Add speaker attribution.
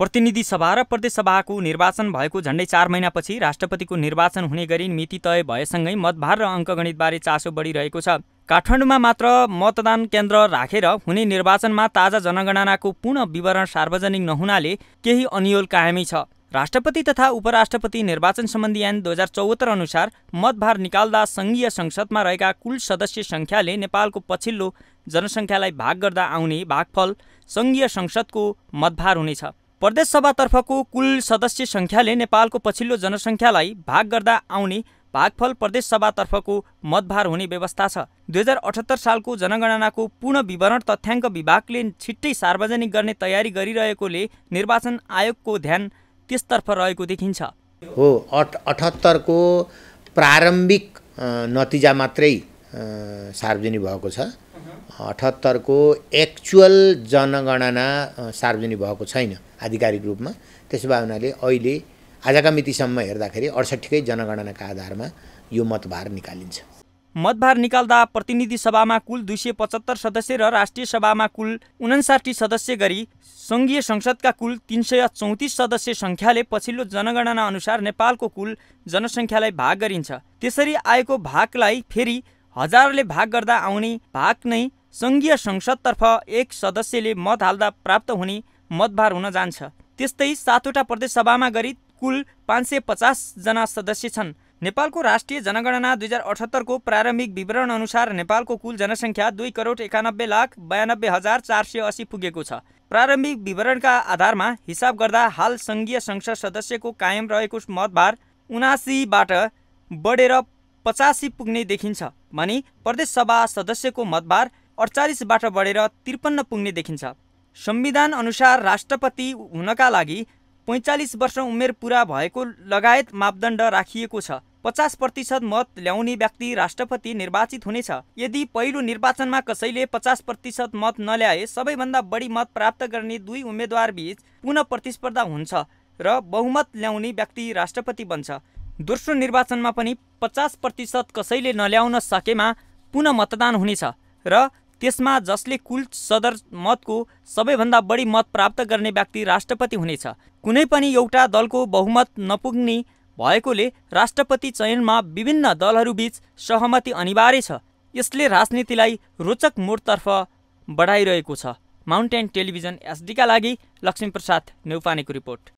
Speaker 1: प्रतिनिधि सभा र प्रदेशसभाको निर्वाचन भएको झण्डै चार महिनापछि राष्ट्रपतिको निर्वाचन हुने गरी मिति तय भएसँगै मतभार र अङ्कगणितबारे चासो बढिरहेको छ काठमाडौँमा मात्र मतदान केन्द्र राखेर रा हुने निर्वाचनमा ताजा जनगणनाको पूर्ण विवरण सार्वजनिक नहुनाले केही अनियोल कायमै छ राष्ट्रपति तथा उपराष्ट्रपति निर्वाचन सम्बन्धी ऐन दुई हजार चौहत्तर अनुसार मतभार निकाल्दा सङ्घीय संसदमा रहेका कुल सदस्य सङ्ख्याले नेपालको पछिल्लो जनसङ्ख्यालाई भाग गर्दा आउने भागफल सङ्घीय संसदको मतभार हुनेछ प्रदेशसभातर्फको कुल सदस्य सङ्ख्याले नेपालको पछिल्लो जनसङ्ख्यालाई भाग गर्दा आउने भागफल प्रदेशसभातर्फको मतभार हुने व्यवस्था छ दुई हजार अठहत्तर सालको जनगणनाको पूर्ण विवरण तथ्याङ्क विभागले छिट्टै सार्वजनिक गर्ने तयारी गरिरहेकोले निर्वाचन आयोगको ध्यान त्यसतर्फ रहेको देखिन्छ
Speaker 2: हो अठ अठहत्तरको प्रारम्भिक नतिजा मात्रै सार्वजनिक भएको छ अठहत्तरको एक्चुअल जनगणना सार्वजनिक भएको छैन आधिकारिक रूपमा त्यसो भए हुनाले अहिले आजका मितिसम्म हेर्दाखेरि अडसट्ठीकै जनगणनाका आधारमा यो मतभार निकालिन्छ
Speaker 1: मतभार निकाल्दा प्रतिनिधि सभामा कुल दुई सय पचहत्तर सदस्य र राष्ट्रिय सभामा कुल उनासाठी सदस्य गरी सङ्घीय संसदका कुल तिन सय चौतिस सदस्य सङ्ख्याले पछिल्लो जनगणना अनुसार नेपालको कुल जनसङ्ख्यालाई भाग गरिन्छ त्यसरी आएको भागलाई फेरि हजारले भाग गर्दा आउने भाग नै सङ्घीय संसदतर्फ एक सदस्यले मत हाल्दा प्राप्त हुने मतभार हुन जान्छ त्यस्तै सातवटा प्रदेशसभामा गरी कुल पाँच सय पचासजना सदस्य छन् नेपालको राष्ट्रिय जनगणना दुई हजार अठहत्तरको प्रारम्भिक विवरण अनुसार नेपालको कुल जनसङ्ख्या दुई करोड एकानब्बे लाख बयानब्बे हजार चार सय असी पुगेको छ प्रारम्भिक विवरणका आधारमा हिसाब गर्दा हाल सङ्घीय संसद सदस्यको कायम रहेको मतभार उनासीबाट बढेर पचासी पुग्ने देखिन्छ भने प्रदेशसभा सदस्यको मतभार अडचालिसबाट बढेर त्रिपन्न पुग्ने देखिन्छ संविधान अनुसार राष्ट्रपति हुनका लागि पैँचालिस वर्ष उमेर पुरा भएको लगायत मापदण्ड राखिएको छ पचास प्रतिशत मत ल्याउने व्यक्ति राष्ट्रपति निर्वाचित हुनेछ यदि पहिलो निर्वाचनमा कसैले पचास प्रतिशत मत नल्याए सबैभन्दा बढी मत प्राप्त गर्ने दुई उम्मेद्वारबीच पुनः प्रतिस्पर्धा हुन्छ र बहुमत ल्याउने व्यक्ति राष्ट्रपति बन्छ दोस्रो निर्वाचनमा पनि पचास प्रतिशत कसैले नल्याउन सकेमा पुनः मतदान हुनेछ र त्यसमा जसले कुल सदर मतको सबैभन्दा बढी मत प्राप्त गर्ने व्यक्ति राष्ट्रपति हुनेछ कुनै पनि एउटा दलको बहुमत नपुग्ने भएकोले राष्ट्रपति चयनमा विभिन्न दलहरूबीच सहमति अनिवार्य छ यसले राजनीतिलाई रोचक मोडतर्फ बढाइरहेको छ माउन्टेन टेलिभिजन एसडीका लागि लक्ष्मीप्रसाद नेउपानेको रिपोर्ट